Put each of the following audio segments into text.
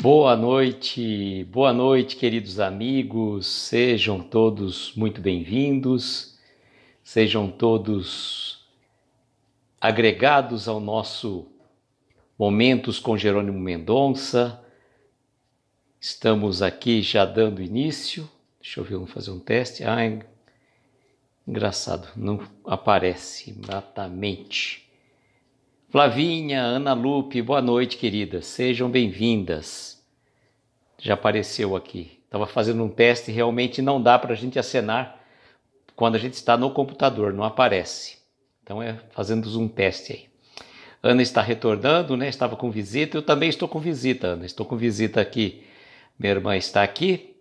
Boa noite, boa noite, queridos amigos. Sejam todos muito bem-vindos. Sejam todos agregados ao nosso Momentos com Jerônimo Mendonça. Estamos aqui já dando início. Deixa eu ver, vamos fazer um teste. Ah, engraçado, não aparece exatamente. Flavinha, Ana Lupe, boa noite, queridas. Sejam bem-vindas. Já apareceu aqui. Estava fazendo um teste e realmente não dá para a gente acenar quando a gente está no computador, não aparece. Então é fazendo um teste aí. Ana está retornando, né? Estava com visita. Eu também estou com visita, Ana. Estou com visita aqui. Minha irmã está aqui,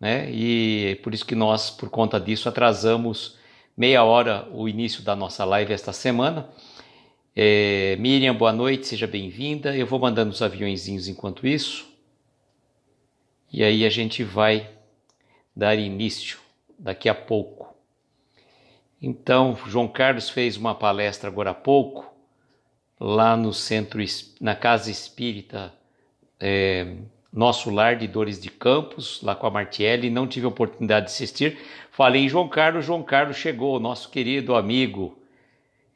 né? E por isso que nós, por conta disso, atrasamos meia hora o início da nossa live esta semana é, Miriam, boa noite, seja bem-vinda. Eu vou mandando os aviõezinhos enquanto isso. E aí a gente vai dar início daqui a pouco. Então, João Carlos fez uma palestra agora há pouco lá no centro, na Casa Espírita é, Nosso Lar de Dores de Campos, lá com a Martielli, não tive a oportunidade de assistir. Falei em João Carlos, João Carlos chegou, nosso querido amigo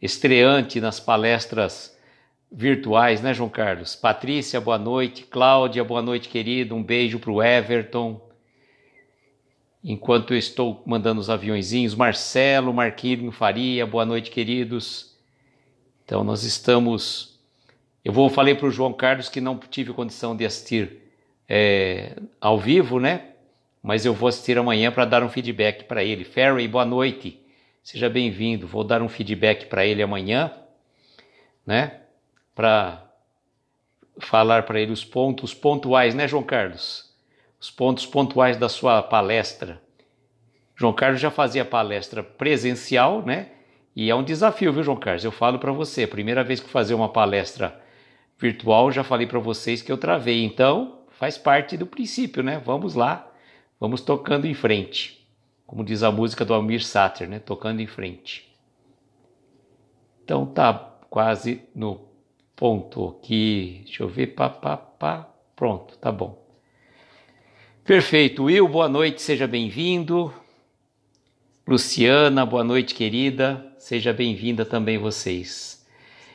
estreante nas palestras virtuais, né, João Carlos? Patrícia, boa noite. Cláudia, boa noite, querido. Um beijo para o Everton. Enquanto eu estou mandando os aviãozinhos, Marcelo, Marquinho Faria, boa noite, queridos. Então, nós estamos. Eu vou falei para o João Carlos que não tive condição de assistir é, ao vivo, né? Mas eu vou assistir amanhã para dar um feedback para ele. Ferry, boa noite. Seja bem-vindo. Vou dar um feedback para ele amanhã, né? Para falar para ele os pontos pontuais, né, João Carlos? Os pontos pontuais da sua palestra. João Carlos já fazia palestra presencial, né? E é um desafio, viu, João Carlos? Eu falo para você, primeira vez que fazer uma palestra virtual, já falei para vocês que eu travei. Então, faz parte do princípio, né? Vamos lá, vamos tocando em frente como diz a música do Almir Sater, né? Tocando em frente. Então tá quase no ponto aqui. Deixa eu ver, pá, pá, pá. Pronto, tá bom. Perfeito, Will, boa noite, seja bem-vindo. Luciana, boa noite, querida. Seja bem-vinda também vocês.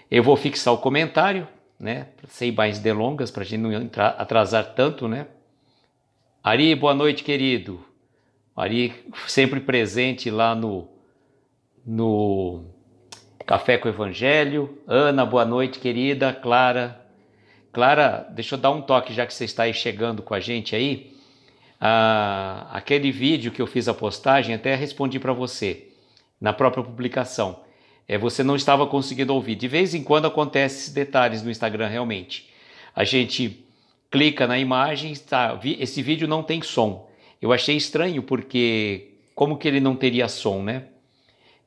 Eu vou fixar o comentário, né? Sem mais delongas, para a gente não atrasar tanto, né? Ari, boa noite, querido. Ari sempre presente lá no, no Café com o Evangelho. Ana, boa noite, querida. Clara. Clara, deixa eu dar um toque já que você está aí chegando com a gente aí. Ah, aquele vídeo que eu fiz a postagem, até respondi para você na própria publicação. É, você não estava conseguindo ouvir. De vez em quando acontece esses detalhes no Instagram realmente. A gente clica na imagem, tá, esse vídeo não tem som. Eu achei estranho porque como que ele não teria som, né?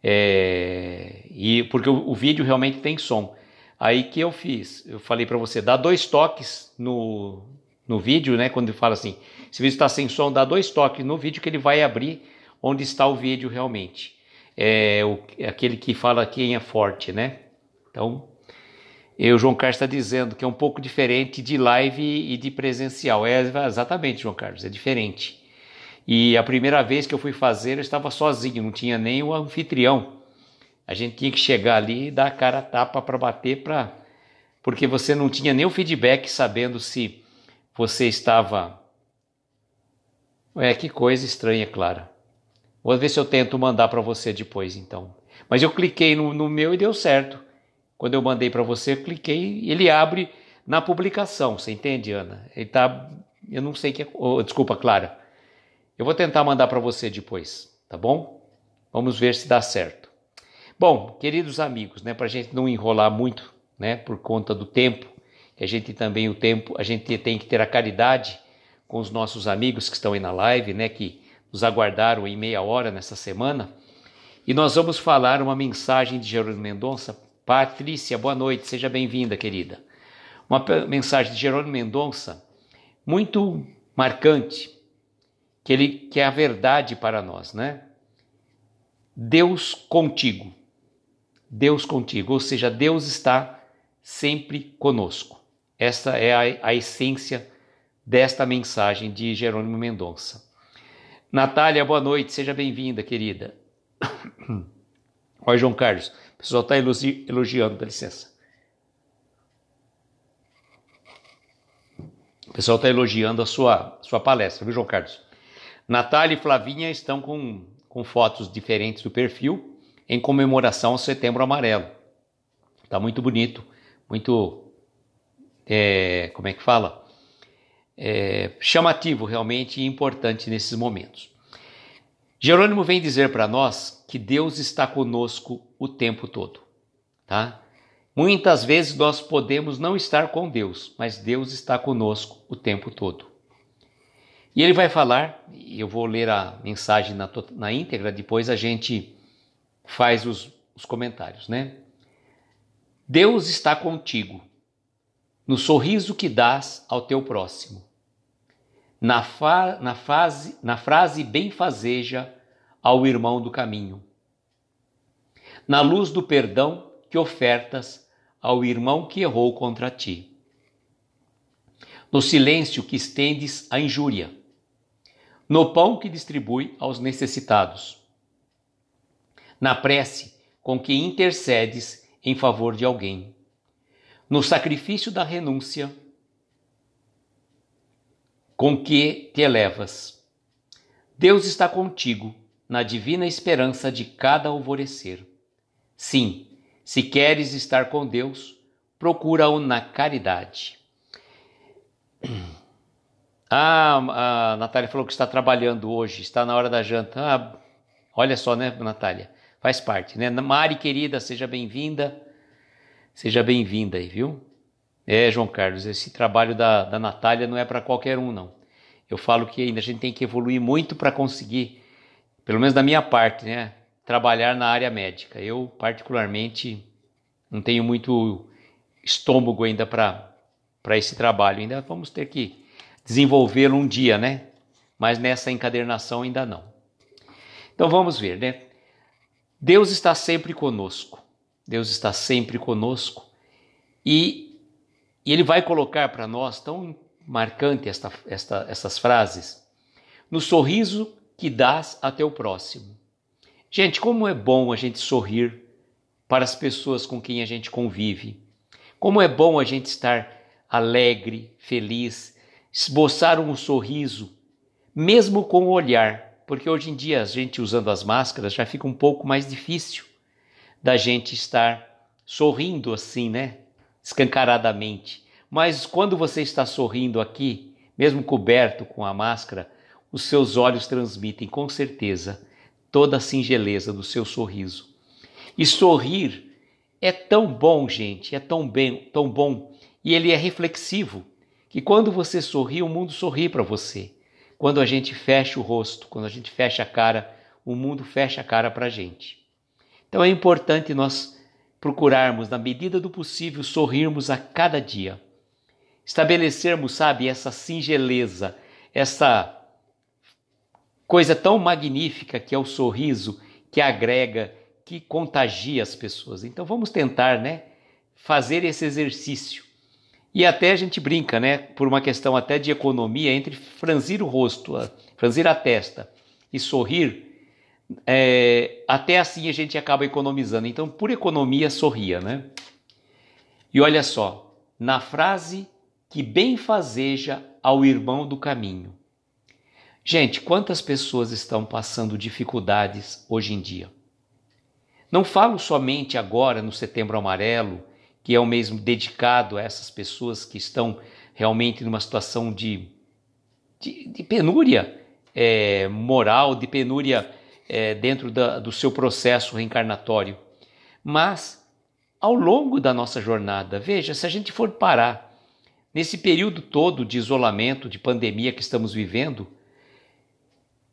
É, e porque o, o, vídeo realmente tem som. Aí que eu fiz, eu falei para você, dá dois toques no, no vídeo, né? Quando fala assim, se o vídeo está sem som, dá dois toques no vídeo que ele vai abrir onde está o vídeo realmente. É, o, é aquele que fala quem é forte, né? Então, o João Carlos está dizendo que é um pouco diferente de live e de presencial. É exatamente, João Carlos, é diferente. E a primeira vez que eu fui fazer, eu estava sozinho, não tinha nem o anfitrião. A gente tinha que chegar ali e dar a cara a tapa para bater, pra... porque você não tinha nem o feedback sabendo se você estava. É, que coisa estranha, Clara. Vou ver se eu tento mandar para você depois, então. Mas eu cliquei no, no meu e deu certo. Quando eu mandei para você, eu cliquei, ele abre na publicação, você entende, Ana? Ele tá, eu não sei o que, oh, desculpa, Clara. Eu vou tentar mandar para você depois, tá bom? Vamos ver se dá certo. Bom, queridos amigos, né, para a gente não enrolar muito, né, por conta do tempo, a gente também o tempo, a gente tem que ter a caridade com os nossos amigos que estão aí na live, né, que nos aguardaram em meia hora nessa semana. E nós vamos falar uma mensagem de Jerônimo Mendonça. Patrícia, boa noite, seja bem-vinda, querida. Uma mensagem de Jerônimo Mendonça muito marcante que ele que é a verdade para nós, né? Deus contigo. Deus contigo, ou seja, Deus está sempre conosco. Esta é a, a essência desta mensagem de Jerônimo Mendonça. Natália, boa noite, seja bem-vinda, querida. Olha, João Carlos, o pessoal está elogi elogiando, dá licença. O pessoal está elogiando a sua, sua palestra, viu, João Carlos? Natália e Flavinha estão com, com fotos diferentes do perfil em comemoração ao Setembro Amarelo. Está muito bonito, muito. É, como é que fala? É, chamativo realmente e importante nesses momentos. Jerônimo vem dizer para nós que Deus está conosco o tempo todo, tá? Muitas vezes nós podemos não estar com Deus, mas Deus está conosco o tempo todo. E ele vai falar, eu vou ler a mensagem na, na íntegra, depois a gente faz os, os comentários, né? Deus está contigo, no sorriso que dás ao teu próximo, na, fa na, fase, na frase benfazeja ao irmão do caminho, na luz do perdão que ofertas ao irmão que errou contra ti, no silêncio que estendes a injúria no pão que distribui aos necessitados, na prece com que intercedes em favor de alguém, no sacrifício da renúncia com que te elevas. Deus está contigo na divina esperança de cada alvorecer. Sim, se queres estar com Deus, procura-o na caridade. Ah, a Natália falou que está trabalhando hoje, está na hora da janta. Ah, olha só, né, Natália? Faz parte, né? Mari, querida, seja bem-vinda. Seja bem-vinda aí, viu? É, João Carlos, esse trabalho da, da Natália não é para qualquer um, não. Eu falo que ainda a gente tem que evoluir muito para conseguir, pelo menos da minha parte, né? Trabalhar na área médica. Eu, particularmente, não tenho muito estômago ainda para esse trabalho. Ainda vamos ter que desenvolver um dia, né? Mas nessa encadernação ainda não. Então vamos ver, né? Deus está sempre conosco. Deus está sempre conosco e, e ele vai colocar para nós tão marcante esta, esta, essas frases no sorriso que dás a teu próximo. Gente, como é bom a gente sorrir para as pessoas com quem a gente convive. Como é bom a gente estar alegre, feliz esboçaram um sorriso, mesmo com o olhar, porque hoje em dia a gente usando as máscaras já fica um pouco mais difícil da gente estar sorrindo assim, né? Escancaradamente. Mas quando você está sorrindo aqui, mesmo coberto com a máscara, os seus olhos transmitem com certeza toda a singeleza do seu sorriso. E sorrir é tão bom, gente, é tão bem, tão bom, e ele é reflexivo que quando você sorri, o mundo sorri para você. Quando a gente fecha o rosto, quando a gente fecha a cara, o mundo fecha a cara para a gente. Então é importante nós procurarmos, na medida do possível, sorrirmos a cada dia. Estabelecermos, sabe, essa singeleza, essa coisa tão magnífica que é o sorriso, que agrega, que contagia as pessoas. Então vamos tentar, né, fazer esse exercício e até a gente brinca, né? Por uma questão até de economia, entre franzir o rosto, franzir a testa e sorrir, é, até assim a gente acaba economizando. Então, por economia, sorria, né? E olha só, na frase que bem fazeja ao irmão do caminho. Gente, quantas pessoas estão passando dificuldades hoje em dia? Não falo somente agora no Setembro Amarelo que é o mesmo dedicado a essas pessoas que estão realmente numa situação de, de, de penúria é, moral, de penúria é, dentro da, do seu processo reencarnatório. Mas, ao longo da nossa jornada, veja, se a gente for parar nesse período todo de isolamento, de pandemia que estamos vivendo,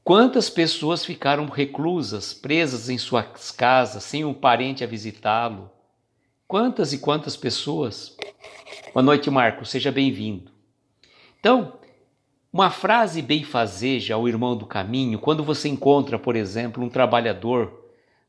Quantas pessoas ficaram reclusas, presas em suas casas, sem um parente a visitá-lo, Quantas e quantas pessoas. Boa noite, Marco, seja bem-vindo. Então, uma frase bem-fazeja ao irmão do caminho, quando você encontra, por exemplo, um trabalhador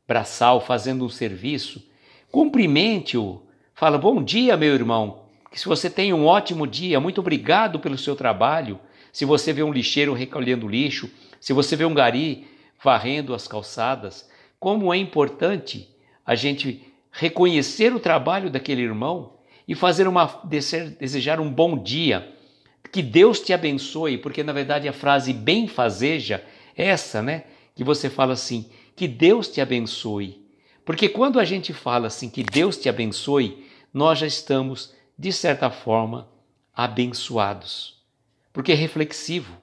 braçal fazendo um serviço, cumprimente-o, fala: Bom dia, meu irmão, que se você tem um ótimo dia, muito obrigado pelo seu trabalho. Se você vê um lixeiro recolhendo lixo, se você vê um gari varrendo as calçadas, como é importante a gente reconhecer o trabalho daquele irmão e fazer uma desejar um bom dia. Que Deus te abençoe, porque na verdade a frase bem fazeja é essa, né? Que você fala assim, que Deus te abençoe. Porque quando a gente fala assim, que Deus te abençoe, nós já estamos, de certa forma, abençoados. Porque é reflexivo,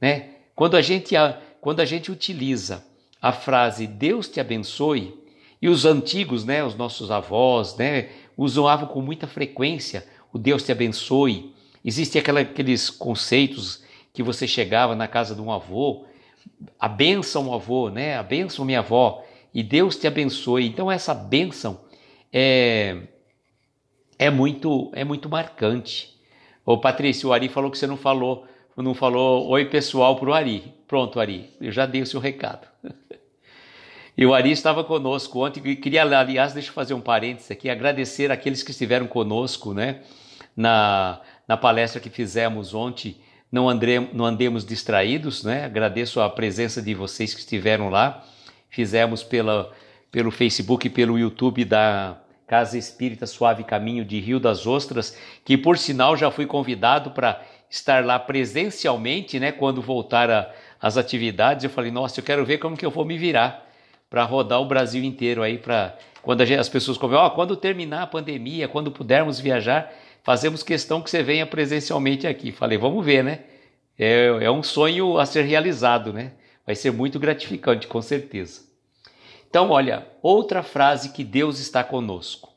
né? Quando a gente, quando a gente utiliza a frase Deus te abençoe, e os antigos, né, os nossos avós, né, usavam com muita frequência o Deus te abençoe. Existem aqueles conceitos que você chegava na casa de um avô, a um avô, né, a minha avó, e Deus te abençoe. Então essa bênção é, é muito é muito marcante. Ô Patrícia, o Ari falou que você não falou, não falou oi pessoal pro Ari. Pronto, Ari, eu já dei o seu recado. E o Ari estava conosco ontem e queria, aliás, deixa eu fazer um parênteses aqui, agradecer aqueles que estiveram conosco, né, na, na palestra que fizemos ontem. Não, andremos, não andemos distraídos, né? Agradeço a presença de vocês que estiveram lá. Fizemos pela, pelo Facebook e pelo YouTube da Casa Espírita Suave Caminho de Rio das Ostras, que por sinal já fui convidado para estar lá presencialmente, né? Quando voltar as atividades, eu falei, nossa, eu quero ver como que eu vou me virar para rodar o Brasil inteiro aí para quando gente, as pessoas convêm, ó, oh, quando terminar a pandemia, quando pudermos viajar, fazemos questão que você venha presencialmente aqui. Falei, vamos ver, né? É, é um sonho a ser realizado, né? Vai ser muito gratificante, com certeza. Então, olha, outra frase que Deus está conosco.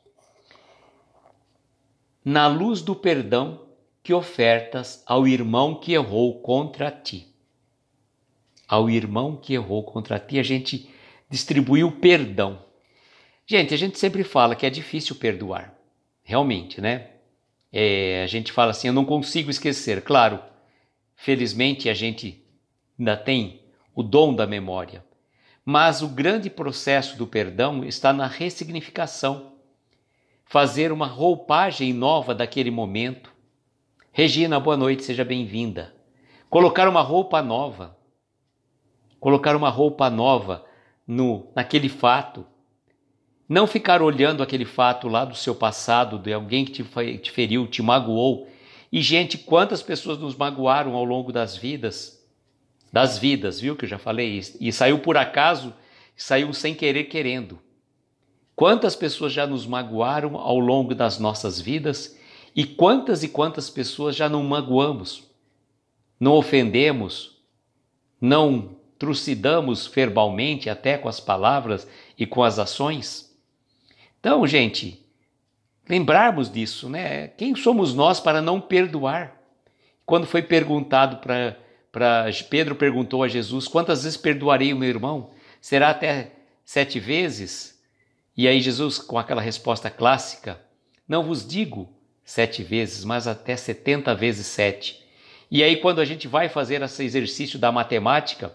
Na luz do perdão que ofertas ao irmão que errou contra ti. Ao irmão que errou contra ti, a gente distribuir o perdão. Gente, a gente sempre fala que é difícil perdoar, realmente, né? É, a gente fala assim, eu não consigo esquecer. Claro, felizmente a gente ainda tem o dom da memória, mas o grande processo do perdão está na ressignificação, fazer uma roupagem nova daquele momento. Regina, boa noite, seja bem-vinda. Colocar uma roupa nova, colocar uma roupa nova no naquele fato, não ficar olhando aquele fato lá do seu passado, de alguém que te, te feriu, te magoou. E gente, quantas pessoas nos magoaram ao longo das vidas, das vidas, viu que eu já falei isso? e saiu por acaso, saiu sem querer querendo. Quantas pessoas já nos magoaram ao longo das nossas vidas e quantas e quantas pessoas já não magoamos, não ofendemos, não trucidamos verbalmente, até com as palavras e com as ações. Então, gente, lembrarmos disso, né? Quem somos nós para não perdoar? Quando foi perguntado para Pedro perguntou a Jesus: Quantas vezes perdoarei o meu irmão? Será até sete vezes? E aí Jesus, com aquela resposta clássica, não vos digo sete vezes, mas até setenta vezes sete. E aí, quando a gente vai fazer esse exercício da matemática,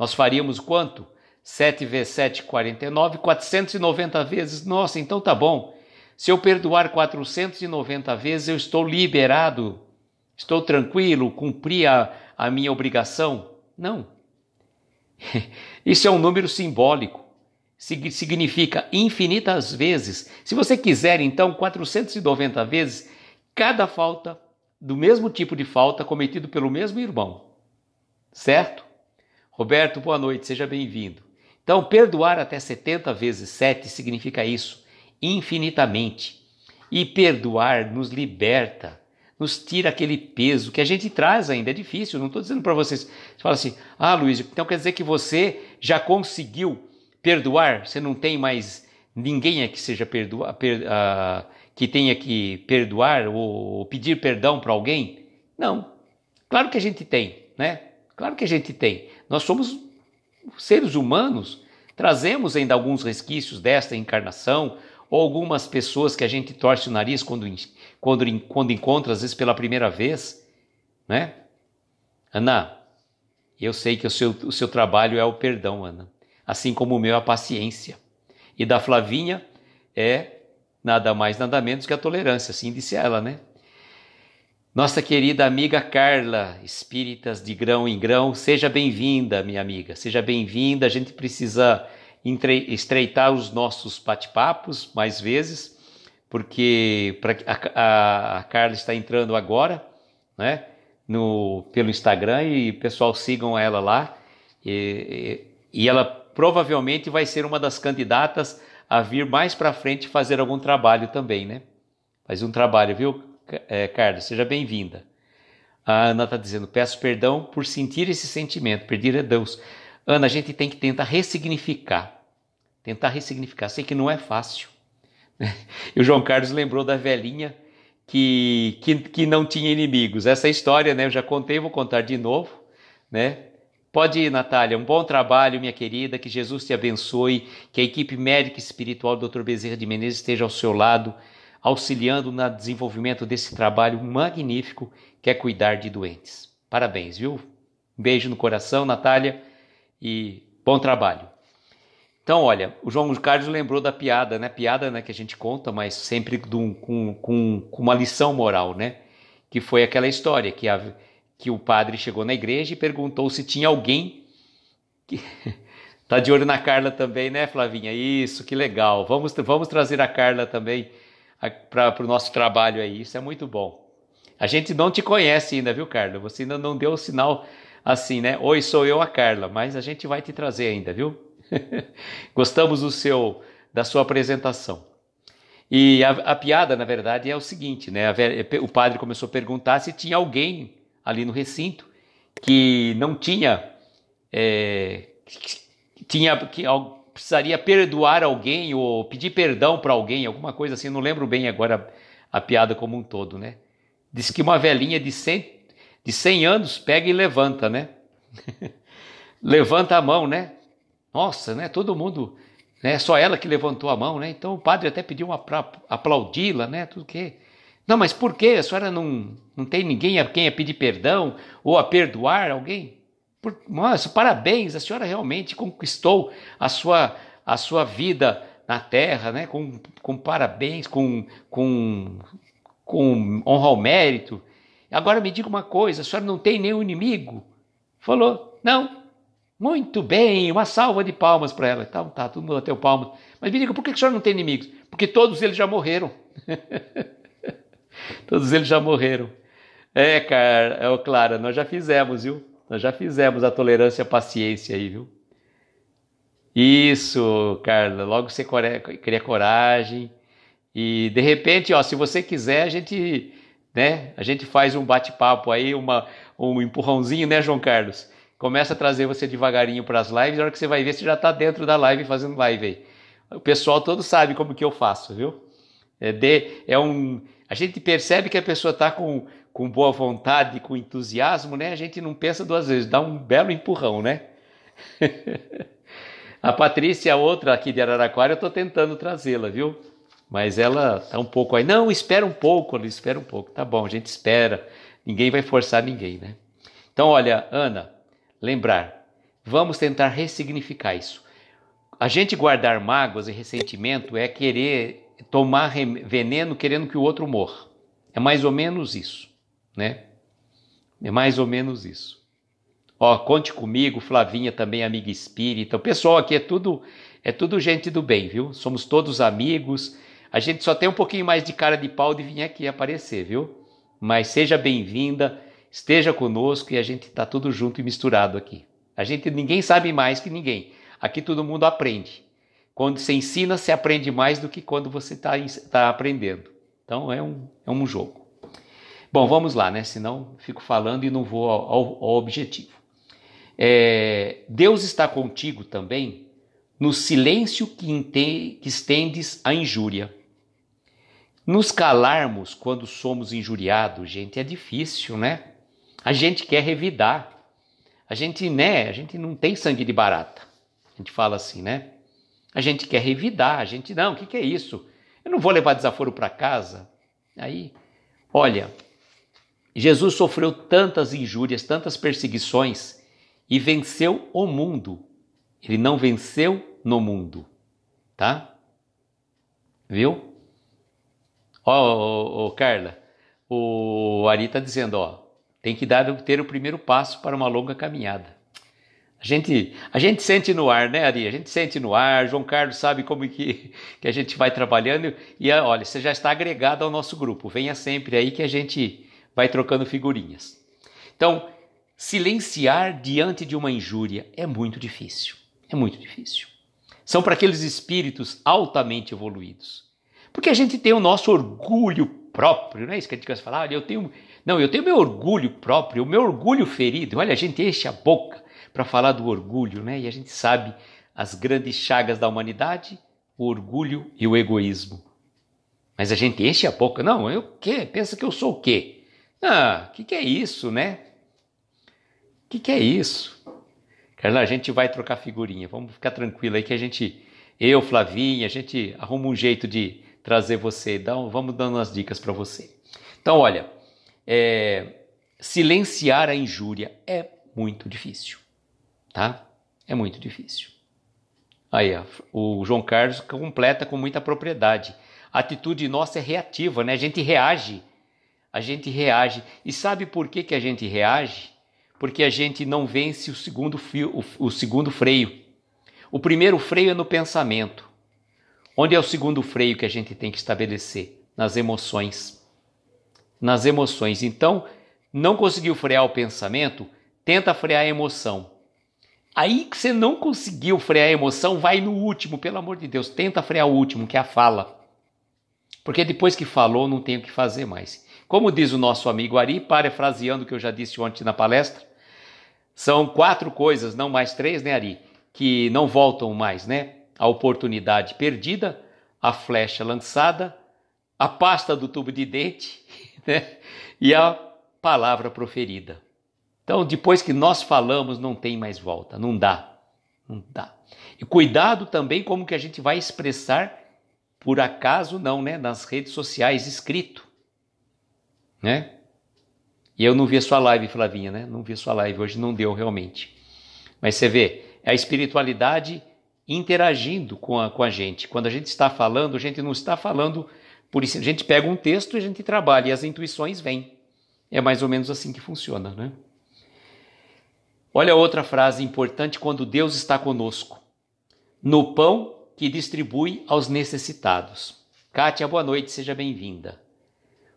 nós faríamos quanto? 7 vezes 7, 49, 490 vezes. Nossa, então tá bom. Se eu perdoar 490 vezes, eu estou liberado, estou tranquilo, cumpri a, a minha obrigação. Não. Isso é um número simbólico. Significa infinitas vezes. Se você quiser, então, 490 vezes cada falta do mesmo tipo de falta cometido pelo mesmo irmão. Certo? Roberto, boa noite, seja bem-vindo. Então, perdoar até 70 vezes 7 significa isso, infinitamente. E perdoar nos liberta, nos tira aquele peso que a gente traz ainda. É difícil, não estou dizendo para vocês. Você fala assim, ah, Luiz, então quer dizer que você já conseguiu perdoar? Você não tem mais ninguém é que seja perdoa, per, uh, que tenha que perdoar ou pedir perdão para alguém? Não. Claro que a gente tem, né? Claro que a gente tem. Nós somos seres humanos, trazemos ainda alguns resquícios desta encarnação, ou algumas pessoas que a gente torce o nariz quando, quando, quando encontra, às vezes pela primeira vez, né? Ana, eu sei que o seu, o seu trabalho é o perdão, Ana, assim como o meu é a paciência. E da Flavinha é nada mais, nada menos que a tolerância, assim disse ela, né? Nossa querida amiga Carla, Espíritas de Grão em Grão, seja bem-vinda, minha amiga, seja bem-vinda. A gente precisa estreitar os nossos bate-papos mais vezes, porque a, a, a, Carla está entrando agora, né, no, pelo Instagram e pessoal sigam ela lá. E, e ela provavelmente vai ser uma das candidatas a vir mais para frente fazer algum trabalho também, né? Faz um trabalho, viu? é, Carlos, seja bem-vinda. A Ana está dizendo: peço perdão por sentir esse sentimento, pedir a Deus. Ana, a gente tem que tentar ressignificar. Tentar ressignificar. Sei que não é fácil. Né? E o João Carlos lembrou da velhinha que, que, que não tinha inimigos. Essa história, né? Eu já contei, vou contar de novo, né? Pode ir, Natália. Um bom trabalho, minha querida. Que Jesus te abençoe. Que a equipe médica e espiritual do Dr. Bezerra de Menezes esteja ao seu lado auxiliando no desenvolvimento desse trabalho magnífico que é cuidar de doentes. Parabéns, viu? Um beijo no coração, Natália, e bom trabalho. Então, olha, o João Carlos lembrou da piada, né? Piada né, que a gente conta, mas sempre com, com, com uma lição moral, né? Que foi aquela história que, a, que o padre chegou na igreja e perguntou se tinha alguém que. Tá de olho na Carla também, né, Flavinha? Isso, que legal. Vamos, vamos trazer a Carla também para o nosso trabalho aí. Isso é muito bom. A gente não te conhece ainda, viu, Carla? Você ainda não deu o sinal assim, né? Oi, sou eu, a Carla, mas a gente vai te trazer ainda, viu? Gostamos do seu da sua apresentação. E a, a piada, na verdade, é o seguinte, né? A, o padre começou a perguntar se tinha alguém ali no recinto que não tinha é, tinha que, precisaria perdoar alguém ou pedir perdão para alguém, alguma coisa assim, não lembro bem agora a, piada como um todo, né? Diz que uma velhinha de 100, de 100 anos pega e levanta, né? levanta a mão, né? Nossa, né? Todo mundo, né? Só ela que levantou a mão, né? Então o padre até pediu uma aplaudi-la, né? Tudo que. Não, mas por que a senhora não, não tem ninguém a quem a pedir perdão ou a perdoar alguém? Por, nossa, parabéns, a senhora realmente conquistou a sua, a sua vida na terra, né? com, com parabéns, com, com, com honra ao mérito. Agora me diga uma coisa, a senhora não tem nenhum inimigo? Falou, não. Muito bem, uma salva de palmas para ela. Tá, tá, todo mundo o palmo Mas me diga, por que a senhora não tem inimigos? Porque todos eles já morreram. todos eles já morreram. É, cara, é, o Clara, nós já fizemos, viu? Nós já fizemos a tolerância à paciência aí, viu? Isso, Carla. Logo você cria coragem. E de repente, ó, se você quiser, a gente, né, a gente faz um bate-papo aí, uma, um empurrãozinho, né, João Carlos? Começa a trazer você devagarinho para as lives, na hora que você vai ver, você já está dentro da live fazendo live aí. O pessoal todo sabe como que eu faço, viu? É, de, é um, a gente percebe que a pessoa está com com boa vontade, com entusiasmo, né? A gente não pensa duas vezes, dá um belo empurrão, né? a Patrícia, outra aqui de Araraquara, eu estou tentando trazê-la, viu? Mas ela está um pouco aí. Não, espera um pouco, ela espera um pouco. Tá bom, a gente espera. Ninguém vai forçar ninguém, né? Então, olha, Ana, lembrar, vamos tentar ressignificar isso. A gente guardar mágoas e ressentimento é querer tomar veneno querendo que o outro morra. É mais ou menos isso né? É mais ou menos isso. Ó, conte comigo, Flavinha também amiga espírita. O pessoal aqui é tudo é tudo gente do bem, viu? Somos todos amigos. A gente só tem um pouquinho mais de cara de pau de vir aqui aparecer, viu? Mas seja bem-vinda, esteja conosco e a gente tá tudo junto e misturado aqui. A gente ninguém sabe mais que ninguém. Aqui todo mundo aprende. Quando se ensina, se aprende mais do que quando você está tá aprendendo. Então é um, é um jogo. Bom, vamos lá, né? Senão fico falando e não vou ao, ao, ao objetivo. É, Deus está contigo também no silêncio que, que estendes a injúria. Nos calarmos quando somos injuriados, gente, é difícil, né? A gente quer revidar. A gente, né? A gente não tem sangue de barata. A gente fala assim, né? A gente quer revidar. A gente, não, o que, que é isso? Eu não vou levar desaforo para casa. Aí, olha, Jesus sofreu tantas injúrias, tantas perseguições e venceu o mundo. Ele não venceu no mundo, tá? Viu? Ó, Carla, o Ari está dizendo, ó, tem que dar, ter o primeiro passo para uma longa caminhada. A gente, a gente sente no ar, né, Ari? A gente sente no ar. João Carlos sabe como que, que a gente vai trabalhando. E olha, você já está agregado ao nosso grupo. Venha sempre aí que a gente vai trocando figurinhas. Então, silenciar diante de uma injúria é muito difícil. É muito difícil. São para aqueles espíritos altamente evoluídos. Porque a gente tem o nosso orgulho próprio, não é isso que a gente quer falar? Olha, eu tenho. Não, eu tenho meu orgulho próprio, o meu orgulho ferido. Olha, a gente enche a boca para falar do orgulho, né? E a gente sabe as grandes chagas da humanidade, o orgulho e o egoísmo. Mas a gente enche a boca, não, eu quê? Pensa que eu sou o quê? Ah, o que, que é isso, né? O que, que é isso? Carla, a gente vai trocar figurinha. Vamos ficar tranquilo aí que a gente, eu, Flavinha, a gente arruma um jeito de trazer você. vamos dando as dicas para você. Então, olha, é, silenciar a injúria é muito difícil, tá? É muito difícil. Aí, ó, o João Carlos completa com muita propriedade. A atitude nossa é reativa, né? A gente reage a gente reage. E sabe por que, que a gente reage? Porque a gente não vence o segundo, fio, o, o segundo freio. O primeiro freio é no pensamento. Onde é o segundo freio que a gente tem que estabelecer? Nas emoções. Nas emoções. Então, não conseguiu frear o pensamento? Tenta frear a emoção. Aí que você não conseguiu frear a emoção, vai no último, pelo amor de Deus, tenta frear o último, que é a fala. Porque depois que falou, não tem o que fazer mais. Como diz o nosso amigo Ari, parafraseando o que eu já disse ontem na palestra, são quatro coisas, não mais três, né, Ari? Que não voltam mais, né? A oportunidade perdida, a flecha lançada, a pasta do tubo de dente né? e a palavra proferida. Então, depois que nós falamos, não tem mais volta, não dá, não dá. E cuidado também como que a gente vai expressar, por acaso não, né, nas redes sociais escrito né? E eu não vi a sua live, Flavinha, né? Não vi a sua live, hoje não deu realmente. Mas você vê, é a espiritualidade interagindo com a, com a gente. Quando a gente está falando, a gente não está falando por isso. A gente pega um texto e a gente trabalha e as intuições vêm. É mais ou menos assim que funciona, né? Olha outra frase importante quando Deus está conosco. No pão que distribui aos necessitados. Kátia, boa noite, seja bem-vinda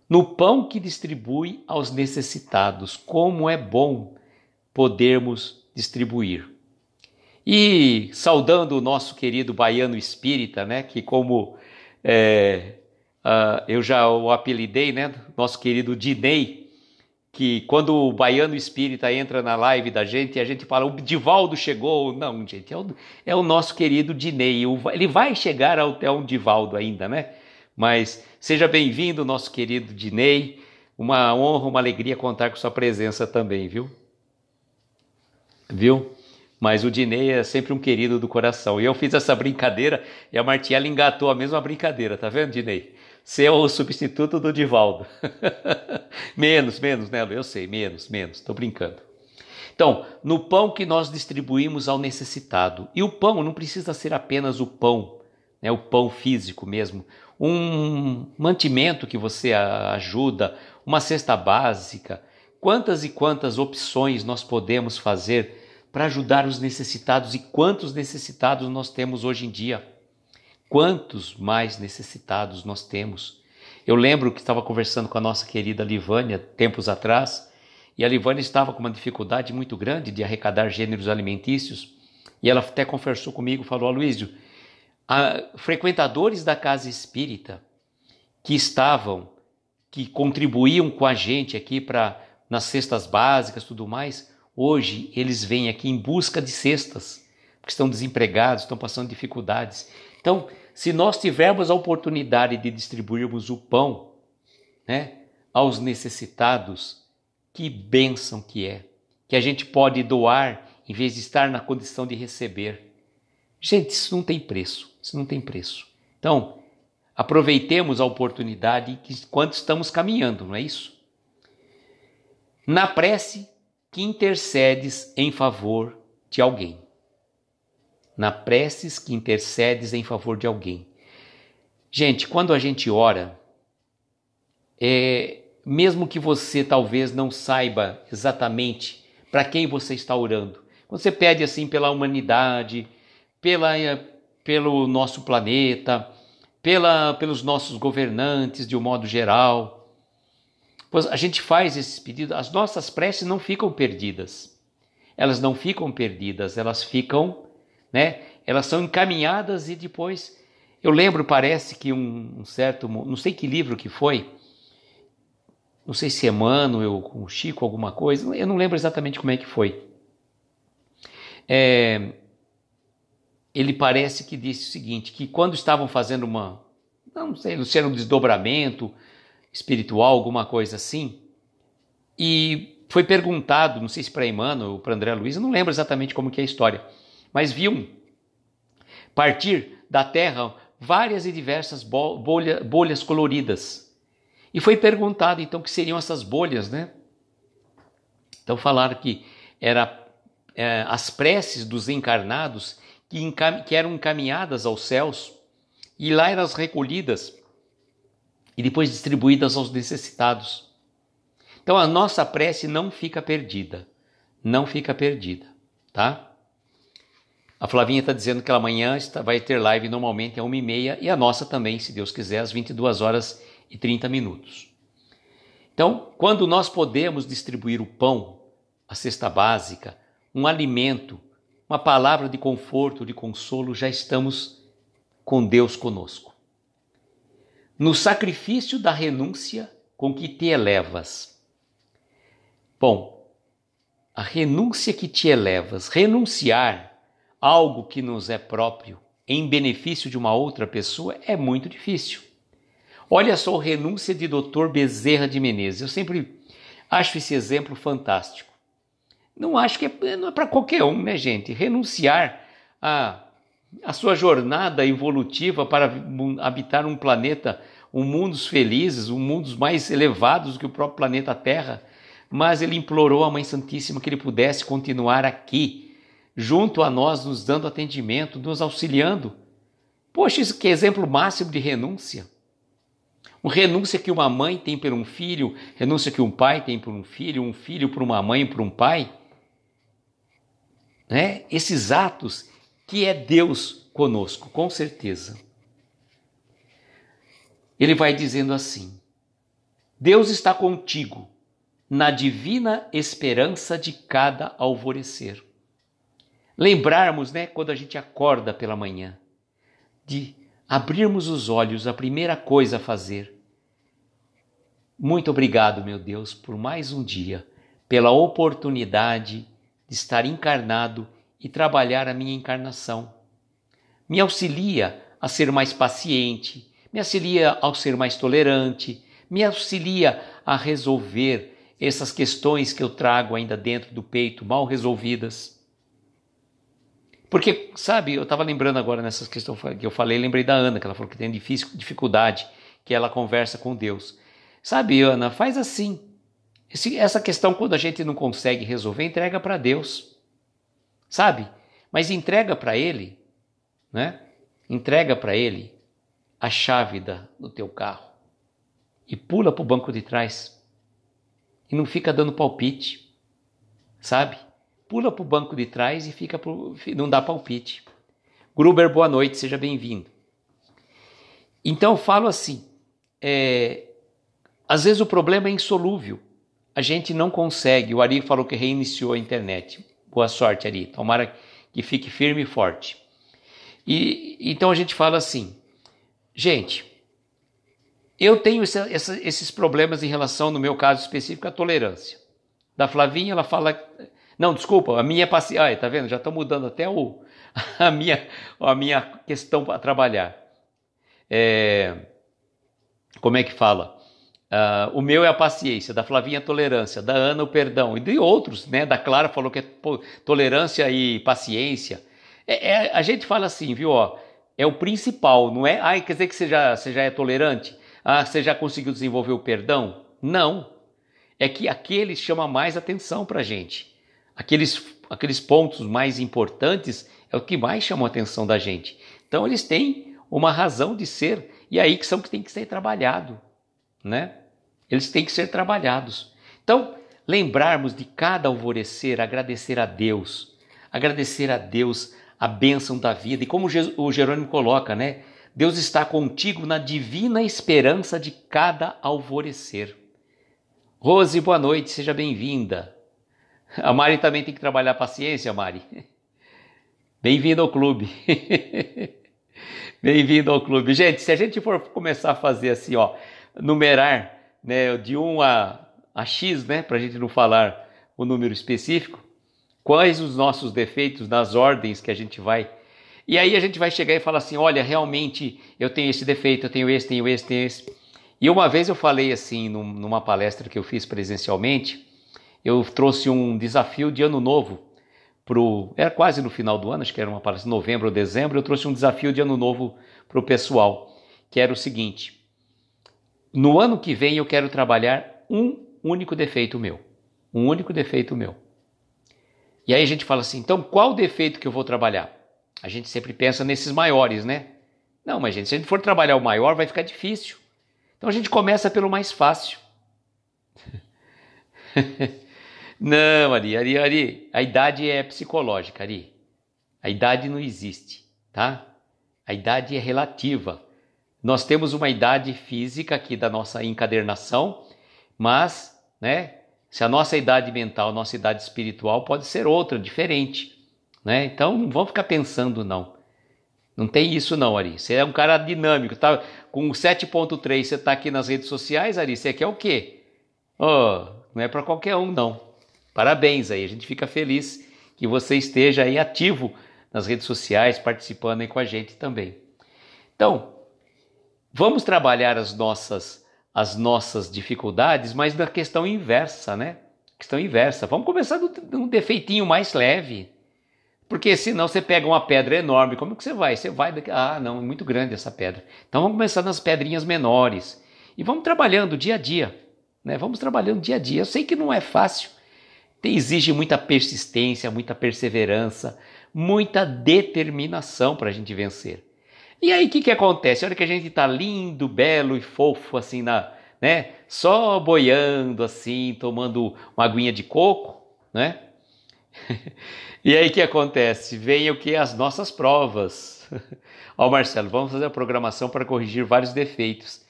no pão que distribui aos necessitados. Como é bom podermos distribuir. E saudando o nosso querido baiano espírita, né, que como é, uh, eu já o apelidei, né, nosso querido Dinei, que quando o baiano espírita entra na live da gente e a gente fala, o Divaldo chegou. Não, gente, é o, é o nosso querido Dinei. Ele vai chegar até o Divaldo ainda, né? Mas seja bem-vindo, nosso querido Dinei. Uma honra, uma alegria contar com sua presença também, viu? Viu? Mas o Dinei é sempre um querido do coração. E eu fiz essa brincadeira e a Martiela engatou a mesma brincadeira, tá vendo, Dinei? Você é o substituto do Divaldo. menos, menos, né, Lu? Eu sei, menos, menos. Tô brincando. Então, no pão que nós distribuímos ao necessitado. E o pão não precisa ser apenas o pão, né, o pão físico mesmo um mantimento que você ajuda, uma cesta básica. Quantas e quantas opções nós podemos fazer para ajudar os necessitados e quantos necessitados nós temos hoje em dia? Quantos mais necessitados nós temos? Eu lembro que estava conversando com a nossa querida Livânia tempos atrás e a Livânia estava com uma dificuldade muito grande de arrecadar gêneros alimentícios e ela até conversou comigo, falou: Aloysio, a, frequentadores da casa espírita que estavam, que contribuíam com a gente aqui para nas cestas básicas, tudo mais, hoje eles vêm aqui em busca de cestas, porque estão desempregados, estão passando dificuldades. Então, se nós tivermos a oportunidade de distribuirmos o pão, né, aos necessitados, que bênção que é, que a gente pode doar em vez de estar na condição de receber. Gente, isso não tem preço. Isso não tem preço. Então, aproveitemos a oportunidade que, enquanto estamos caminhando, não é isso? Na prece que intercedes em favor de alguém. Na prece que intercedes em favor de alguém. Gente, quando a gente ora, é, mesmo que você talvez não saiba exatamente para quem você está orando, quando você pede assim pela humanidade, pela, pelo nosso planeta, pela, pelos nossos governantes de um modo geral. Pois a gente faz esses pedidos, as nossas preces não ficam perdidas. Elas não ficam perdidas, elas ficam, né? Elas são encaminhadas e depois eu lembro, parece que um, um certo, não sei que livro que foi, não sei se Emmanuel, é com o Chico, alguma coisa, eu não lembro exatamente como é que foi. É, ele parece que disse o seguinte: que quando estavam fazendo uma, não sei, não sei, um desdobramento espiritual, alguma coisa assim, e foi perguntado, não sei se para Emmanuel ou para André Luiz, eu não lembro exatamente como que é a história, mas viu partir da Terra várias e diversas bolha, bolhas coloridas. E foi perguntado então o que seriam essas bolhas, né? Então falaram que era é, as preces dos encarnados que, encam, que eram encaminhadas aos céus e lá eram recolhidas e depois distribuídas aos necessitados. Então a nossa prece não fica perdida, não fica perdida, tá? A Flavinha está dizendo que ela amanhã está, vai ter live normalmente às uma e meia e a nossa também, se Deus quiser, às 22 horas e 30 minutos. Então, quando nós podemos distribuir o pão, a cesta básica, um alimento uma palavra de conforto, de consolo, já estamos com Deus conosco. No sacrifício da renúncia com que te elevas. Bom, a renúncia que te elevas, renunciar algo que nos é próprio em benefício de uma outra pessoa é muito difícil. Olha só a renúncia de Dr. Bezerra de Menezes. Eu sempre acho esse exemplo fantástico. Não acho que é, não é para qualquer um, né, gente? Renunciar a, a sua jornada evolutiva para habitar um planeta, um mundos felizes, um mundos mais elevados do que o próprio planeta Terra. Mas ele implorou à Mãe Santíssima que ele pudesse continuar aqui, junto a nós, nos dando atendimento, nos auxiliando. Poxa, isso que é exemplo máximo de renúncia. um renúncia que uma mãe tem por um filho, renúncia que um pai tem por um filho, um filho por uma mãe, por um pai né? esses atos que é Deus conosco, com certeza. Ele vai dizendo assim: Deus está contigo na divina esperança de cada alvorecer. Lembrarmos, né, quando a gente acorda pela manhã, de abrirmos os olhos, a primeira coisa a fazer. Muito obrigado, meu Deus, por mais um dia, pela oportunidade estar encarnado e trabalhar a minha encarnação. Me auxilia a ser mais paciente, me auxilia ao ser mais tolerante, me auxilia a resolver essas questões que eu trago ainda dentro do peito, mal resolvidas. Porque, sabe, eu estava lembrando agora nessas questões que eu falei, lembrei da Ana, que ela falou que tem dificuldade, que ela conversa com Deus. Sabe, Ana, faz assim. Esse, essa questão, quando a gente não consegue resolver, entrega para Deus, sabe? Mas entrega para Ele, né? Entrega para Ele a chave da, do teu carro e pula para o banco de trás e não fica dando palpite, sabe? Pula para o banco de trás e fica pro, não dá palpite. Gruber, boa noite, seja bem-vindo. Então eu falo assim, é, às vezes o problema é insolúvel a gente não consegue. O Ari falou que reiniciou a internet. Boa sorte, Ari. Tomara que fique firme e forte. E então a gente fala assim, gente, eu tenho essa, esses problemas em relação, no meu caso específico, à tolerância. Da Flavinha, ela fala, não, desculpa, a minha paciência, ah, tá vendo? Já estão mudando até o a minha a minha questão para trabalhar. É, como é que fala? Uh, o meu é a paciência, da Flavinha a tolerância, da Ana o perdão e de outros, né? Da Clara falou que é tolerância e paciência. É, é, a gente fala assim, viu? Ó, é o principal, não é? Ah, quer dizer que você já, você já é tolerante? Ah, você já conseguiu desenvolver o perdão? Não. É que aquele chama mais atenção para gente. Aqueles, aqueles pontos mais importantes é o que mais chama a atenção da gente. Então eles têm uma razão de ser e é aí que são que tem que ser trabalhado, né? Eles têm que ser trabalhados. Então, lembrarmos de cada alvorecer, agradecer a Deus, agradecer a Deus a bênção da vida. E como o Jerônimo coloca, né? Deus está contigo na divina esperança de cada alvorecer. Rose, boa noite, seja bem-vinda. A Mari também tem que trabalhar a paciência, Mari. Bem-vindo ao clube. Bem-vindo ao clube. Gente, se a gente for começar a fazer assim, ó, numerar né, de 1 a, a X, né, para a gente não falar o número específico, quais os nossos defeitos nas ordens que a gente vai. E aí a gente vai chegar e falar assim: olha, realmente eu tenho esse defeito, eu tenho esse, tenho esse, tenho esse. E uma vez eu falei assim, numa palestra que eu fiz presencialmente, eu trouxe um desafio de ano novo pro. Era quase no final do ano, acho que era uma palestra, novembro ou dezembro, eu trouxe um desafio de ano novo para o pessoal, que era o seguinte: no ano que vem eu quero trabalhar um único defeito meu. Um único defeito meu. E aí a gente fala assim: então qual defeito que eu vou trabalhar? A gente sempre pensa nesses maiores, né? Não, mas gente, se a gente for trabalhar o maior, vai ficar difícil. Então a gente começa pelo mais fácil. não, Ari, Ari, Ari, a idade é psicológica, Ari. A idade não existe, tá? A idade é relativa nós temos uma idade física aqui da nossa encadernação, mas, né, se a nossa idade mental, nossa idade espiritual pode ser outra, diferente, né? Então não vão ficar pensando não. Não tem isso não, Ari. Você é um cara dinâmico, tá? Com 7.3 você tá aqui nas redes sociais, Ari, você quer o quê? Oh, não é para qualquer um não. Parabéns aí, a gente fica feliz que você esteja aí ativo nas redes sociais, participando aí com a gente também. Então, Vamos trabalhar as nossas as nossas dificuldades, mas da questão inversa, né? Questão inversa. Vamos começar de um defeitinho mais leve. Porque senão você pega uma pedra enorme, como que você vai? Você vai daqui, ah, não, é muito grande essa pedra. Então vamos começar nas pedrinhas menores e vamos trabalhando dia a dia, né? Vamos trabalhando dia a dia. Eu sei que não é fácil, exige muita persistência, muita perseverança, muita determinação para a gente vencer. E aí o que, que acontece? Olha que a gente tá lindo, belo e fofo assim na, né? Só boiando assim, tomando uma aguinha de coco, né? e aí o que acontece? Vem o que as nossas provas. Ó Marcelo, vamos fazer a programação para corrigir vários defeitos.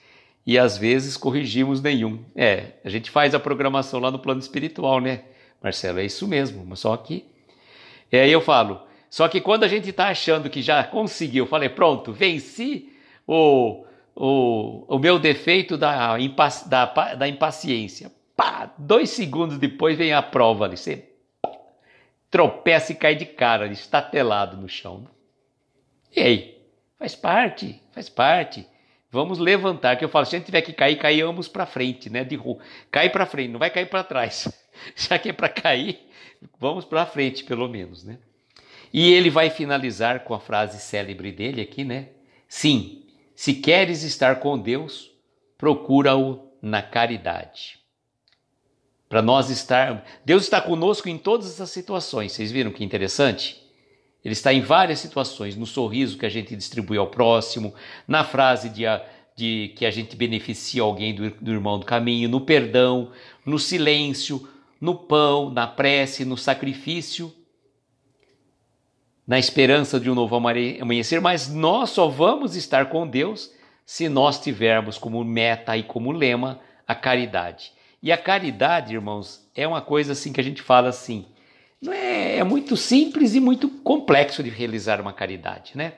E às vezes corrigimos nenhum. É, a gente faz a programação lá no plano espiritual, né? Marcelo, é isso mesmo, mas só que. E aí eu falo, só que quando a gente está achando que já conseguiu, falei, pronto, venci o, o, o meu defeito da, impaci da, da impaciência. Pá, dois segundos depois vem a prova ali. Você pá, tropeça e cai de cara, está estatelado no chão. E aí? Faz parte, faz parte. Vamos levantar, que eu falo, se a gente tiver que cair, caímos ambos para frente, né? De cai para frente, não vai cair para trás. Já que é para cair, vamos para frente pelo menos, né? E ele vai finalizar com a frase célebre dele aqui, né? Sim, se queres estar com Deus, procura-o na caridade. Para nós estar, Deus está conosco em todas essas situações. Vocês viram que interessante? Ele está em várias situações, no sorriso que a gente distribui ao próximo, na frase de, de que a gente beneficia alguém do, do irmão do caminho, no perdão, no silêncio, no pão, na prece, no sacrifício na esperança de um novo amanhecer, mas nós só vamos estar com Deus se nós tivermos como meta e como lema a caridade. E a caridade, irmãos, é uma coisa assim que a gente fala assim, não é, é muito simples e muito complexo de realizar uma caridade, né?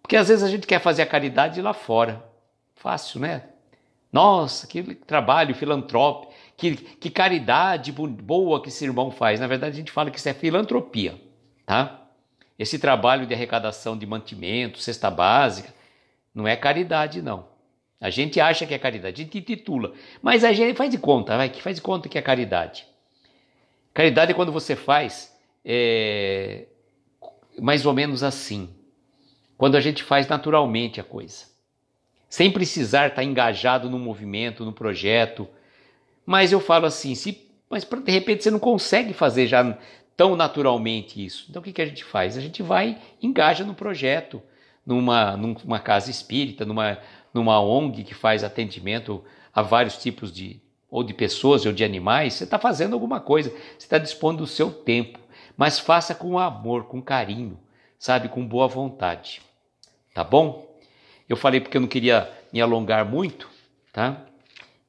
Porque às vezes a gente quer fazer a caridade lá fora. Fácil, né? Nossa, que trabalho filantrópico, que, que caridade boa que esse irmão faz. Na verdade, a gente fala que isso é filantropia, tá? Esse trabalho de arrecadação de mantimento, cesta básica, não é caridade, não. A gente acha que é caridade, a gente titula, mas a gente faz de conta, vai, que faz de conta que é caridade. Caridade é quando você faz é, mais ou menos assim, quando a gente faz naturalmente a coisa, sem precisar estar engajado no movimento, no projeto. Mas eu falo assim, se, mas de repente você não consegue fazer já tão naturalmente isso. Então o que, que a gente faz? A gente vai, engaja no projeto, numa, numa casa espírita, numa, numa ONG que faz atendimento a vários tipos de, ou de pessoas ou de animais, você está fazendo alguma coisa, você está dispondo do seu tempo, mas faça com amor, com carinho, sabe, com boa vontade, tá bom? Eu falei porque eu não queria me alongar muito, tá?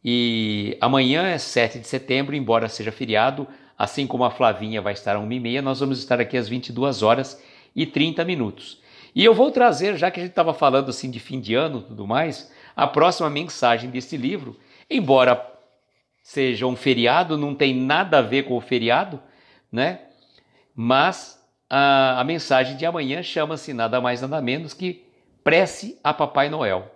E amanhã é 7 de setembro, embora seja feriado, Assim como a Flavinha vai estar às 1h30, nós vamos estar aqui às 22 horas e 30 minutos. E eu vou trazer, já que a gente estava falando assim de fim de ano e tudo mais, a próxima mensagem deste livro, embora seja um feriado, não tem nada a ver com o feriado, né? Mas a, a mensagem de amanhã chama-se nada mais nada menos que Prece a Papai Noel,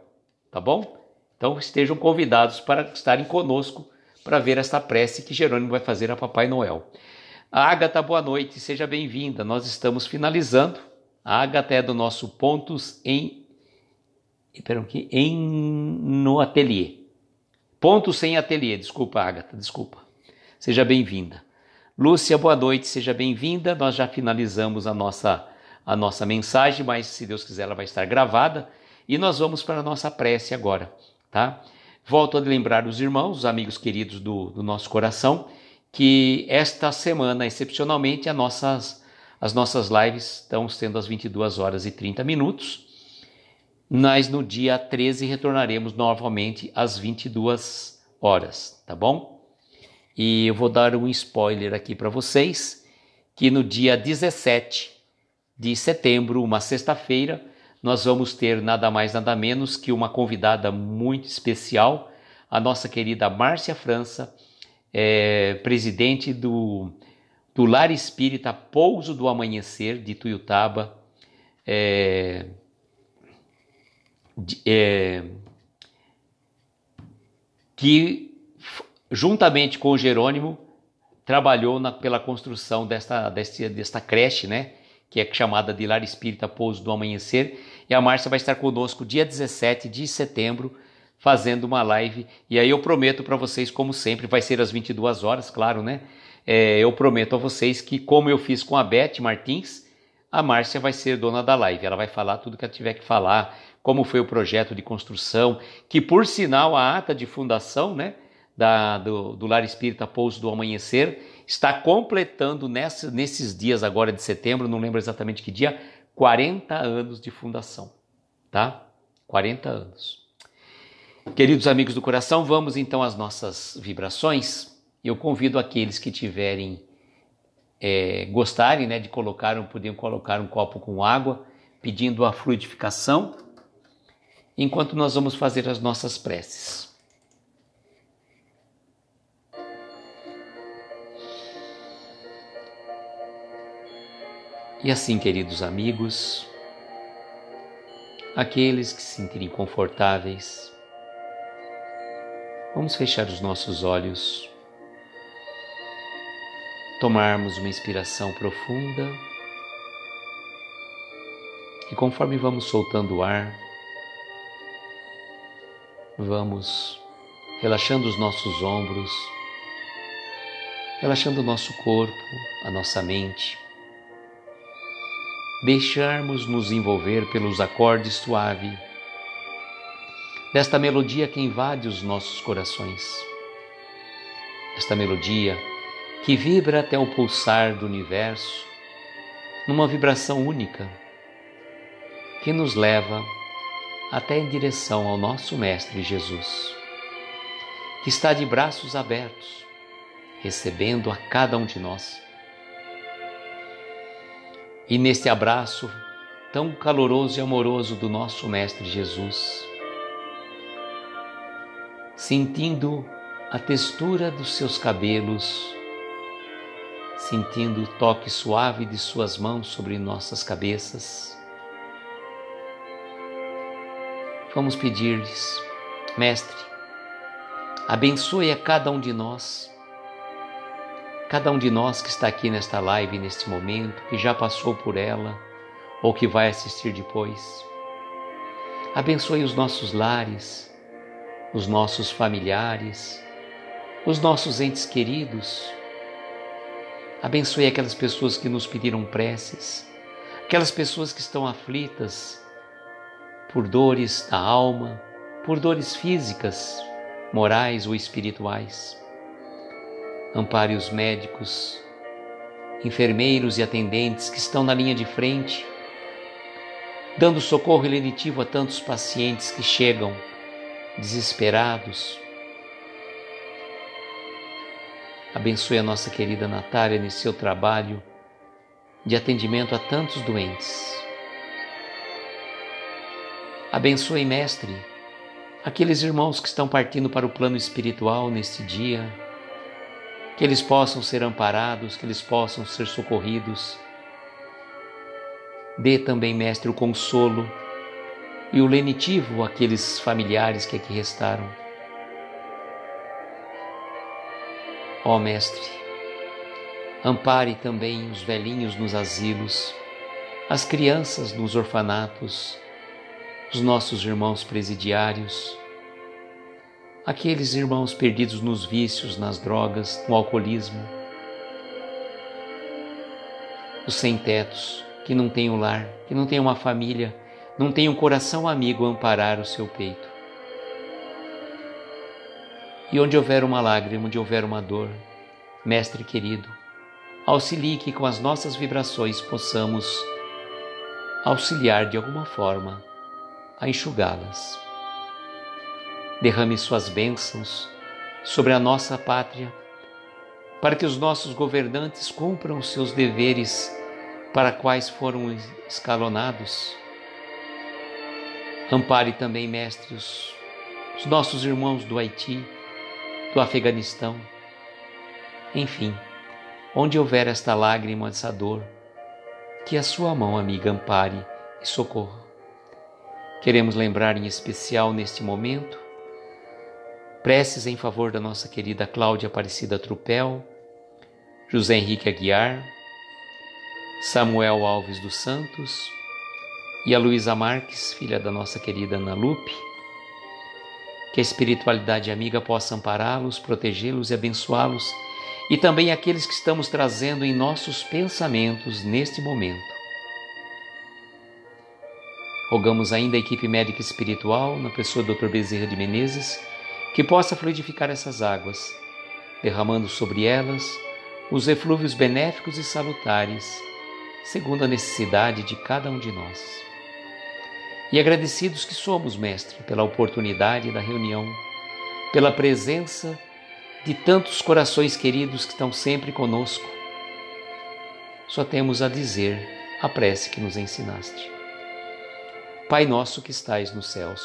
tá bom? Então estejam convidados para estarem conosco para ver esta prece que Jerônimo vai fazer a Papai Noel. Agatha boa noite, seja bem-vinda. Nós estamos finalizando. A Ágata é do nosso Pontos em. Peraí, que em no ateliê. Pontos sem ateliê, desculpa, Agatha, desculpa. Seja bem-vinda. Lúcia, boa noite, seja bem-vinda. Nós já finalizamos a nossa, a nossa mensagem, mas se Deus quiser, ela vai estar gravada. E nós vamos para a nossa prece agora, tá? Volto a lembrar os irmãos, os amigos queridos do, do nosso coração, que esta semana, excepcionalmente, as nossas, as nossas lives estão sendo às 22 horas e 30 minutos. Mas no dia 13 retornaremos novamente às 22 horas, tá bom? E eu vou dar um spoiler aqui para vocês, que no dia 17 de setembro, uma sexta-feira, nós vamos ter nada mais, nada menos que uma convidada muito especial, a nossa querida Márcia França, é, presidente do, do Lar Espírita Pouso do Amanhecer de Tuiutaba. É, de, é, que juntamente com o Jerônimo trabalhou na, pela construção desta, desta, desta creche, né, que é chamada de Lar Espírita Pouso do Amanhecer, e a Márcia vai estar conosco dia 17 de setembro, fazendo uma live. E aí eu prometo para vocês, como sempre, vai ser às 22 horas, claro, né? É, eu prometo a vocês que, como eu fiz com a Beth Martins, a Márcia vai ser dona da live. Ela vai falar tudo que ela tiver que falar, como foi o projeto de construção, que por sinal a ata de fundação, né? Da, do, do Lar Espírita Pouso do Amanhecer, está completando nessa, nesses dias agora de setembro, não lembro exatamente que dia, 40 anos de fundação, tá? 40 anos. Queridos amigos do coração, vamos então às nossas vibrações. Eu convido aqueles que tiverem é, gostarem, né, de colocar, puderem colocar um copo com água, pedindo a fluidificação, enquanto nós vamos fazer as nossas preces. E assim, queridos amigos, aqueles que se sentirem confortáveis, vamos fechar os nossos olhos, tomarmos uma inspiração profunda e conforme vamos soltando o ar, vamos relaxando os nossos ombros, relaxando o nosso corpo, a nossa mente deixarmos nos envolver pelos acordes suave desta melodia que invade os nossos corações. Esta melodia que vibra até o pulsar do universo, numa vibração única, que nos leva até em direção ao nosso Mestre Jesus, que está de braços abertos, recebendo a cada um de nós e neste abraço tão caloroso e amoroso do nosso Mestre Jesus, sentindo a textura dos seus cabelos, sentindo o toque suave de Suas mãos sobre nossas cabeças, vamos pedir-lhes, Mestre, abençoe a cada um de nós cada um de nós que está aqui nesta live neste momento, que já passou por ela ou que vai assistir depois. Abençoe os nossos lares, os nossos familiares, os nossos entes queridos. Abençoe aquelas pessoas que nos pediram preces, aquelas pessoas que estão aflitas por dores da alma, por dores físicas, morais ou espirituais. Ampare os médicos, enfermeiros e atendentes que estão na linha de frente, dando socorro eletivo a tantos pacientes que chegam desesperados. Abençoe a nossa querida Natália nesse seu trabalho de atendimento a tantos doentes. Abençoe, Mestre, aqueles irmãos que estão partindo para o plano espiritual neste dia que eles possam ser amparados, que eles possam ser socorridos. Dê também, Mestre, o consolo e o lenitivo àqueles familiares que aqui restaram. Ó Mestre, ampare também os velhinhos nos asilos, as crianças nos orfanatos, os nossos irmãos presidiários, aqueles irmãos perdidos nos vícios, nas drogas, no alcoolismo, os sem-tetos que não têm o um lar, que não têm uma família, não têm um coração amigo a amparar o seu peito. E onde houver uma lágrima, onde houver uma dor, Mestre querido, auxilie que com as nossas vibrações possamos auxiliar de alguma forma a enxugá-las derrame suas bênçãos sobre a nossa pátria, para que os nossos governantes cumpram os seus deveres para quais foram escalonados. Ampare também, mestres os, os nossos irmãos do Haiti, do Afeganistão, enfim, onde houver esta lágrima, essa dor, que a sua mão amiga ampare e socorra. Queremos lembrar em especial neste momento Preces em favor da nossa querida Cláudia Aparecida Trupel, José Henrique Aguiar, Samuel Alves dos Santos e a Luísa Marques, filha da nossa querida Ana Lupe. Que a espiritualidade amiga possa ampará-los, protegê-los e abençoá-los, e também aqueles que estamos trazendo em nossos pensamentos neste momento. Rogamos ainda a equipe médica espiritual, na pessoa do Dr. Bezerra de Menezes, que possa fluidificar essas águas, derramando sobre elas os eflúvios benéficos e salutares, segundo a necessidade de cada um de nós. E agradecidos que somos, Mestre, pela oportunidade da reunião, pela presença de tantos corações queridos que estão sempre conosco, só temos a dizer a prece que nos ensinaste. Pai nosso que estais nos céus,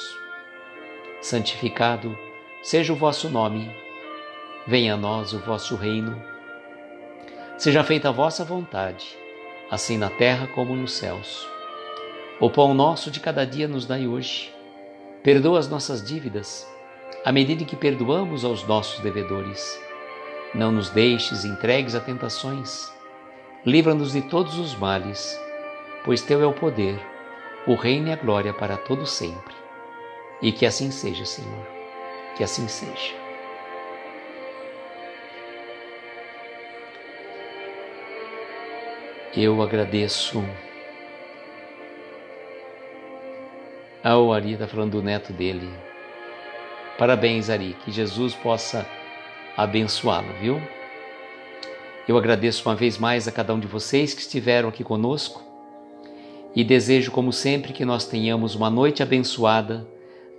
santificado seja o vosso nome, venha a nós o vosso reino, seja feita a vossa vontade, assim na terra como nos céus. O pão nosso de cada dia nos dai hoje. Perdoa as nossas dívidas, à medida que perdoamos aos nossos devedores. Não nos deixes entregues a tentações. Livra-nos de todos os males, pois teu é o poder, o reino e a glória para todo sempre. E que assim seja, Senhor. Que assim seja. Eu agradeço o Ari, está falando do neto dele. Parabéns, Ari, que Jesus possa abençoá-lo, viu? Eu agradeço uma vez mais a cada um de vocês que estiveram aqui conosco e desejo, como sempre, que nós tenhamos uma noite abençoada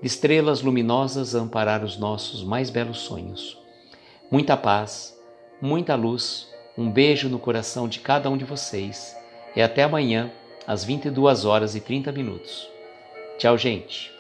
de estrelas luminosas a amparar os nossos mais belos sonhos. Muita paz, muita luz, um beijo no coração de cada um de vocês e até amanhã às 22 horas e 30 minutos. Tchau, gente.